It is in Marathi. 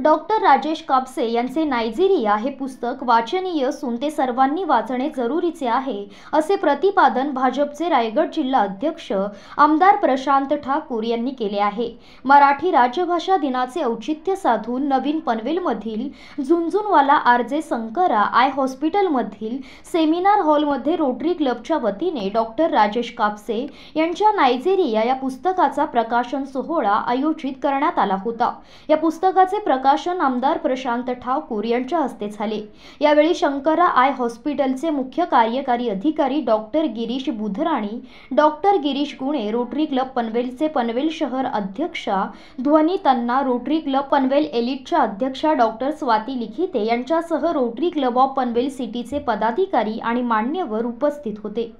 डॉक्टर राजेश कापसे यांचे नायजेरिया हे पुस्तक वाचनीय असून ते सर्वांनी वाचणे जरुरीचे आहे असे प्रतिपादन भाजपचे रायगड जिल्हा अध्यक्ष आमदार प्रशांत ठाकूर यांनी केले आहे मराठी राज्यभाषा दिनाचे औचित्य साधून नवीन पनवेलमधील Jhunjhunwala R J Sankara eye हॉस्पिटलमधील सेमिनार हॉलमध्ये रोटरी क्लबच्या वतीने डॉक्टर राजेश कापसे यांच्या नायजेरिया या पुस्तकाचा प्रकाशन सोहळा आयोजित करण्यात आला होता या पुस्तकाचे प्रकाश प्रकाशन आमदार प्रशांत ठाकूर यांच्या हस्ते झाले यावेळी शंकरा आय हॉस्पिटलचे मुख्य कार्यकारी अधिकारी doctor Girish Budhrani doctor Girish Gune rotary club पनवेलचे Panvel शहर अध्यक्षा ध्वनी तन्ना रोटरी क्लब पनवेल एलिटच्या अध्यक्षा डॉक्टर स्वाती लिखिते यांच्यासह रोटरी क्लब ऑफ पनवेल सिटीचे पदाधिकारी आणि मान्यवर उपस्थित होते